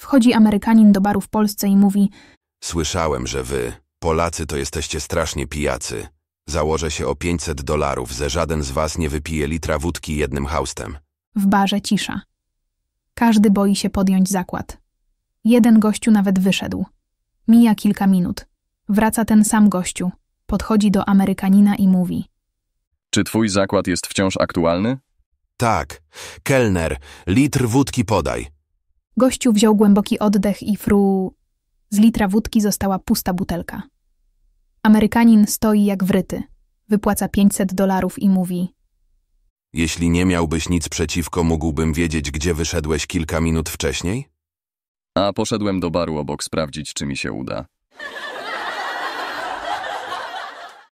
Wchodzi Amerykanin do baru w Polsce i mówi Słyszałem, że wy, Polacy, to jesteście strasznie pijacy. Założę się o 500 dolarów, że żaden z was nie wypije litra wódki jednym haustem. W barze cisza. Każdy boi się podjąć zakład. Jeden gościu nawet wyszedł. Mija kilka minut. Wraca ten sam gościu. Podchodzi do Amerykanina i mówi. Czy twój zakład jest wciąż aktualny? Tak. Kelner, litr wódki podaj. Gościu wziął głęboki oddech i fru... Z litra wódki została pusta butelka. Amerykanin stoi jak wryty. Wypłaca 500 dolarów i mówi... Jeśli nie miałbyś nic przeciwko, mógłbym wiedzieć, gdzie wyszedłeś kilka minut wcześniej? A poszedłem do baru obok sprawdzić, czy mi się uda.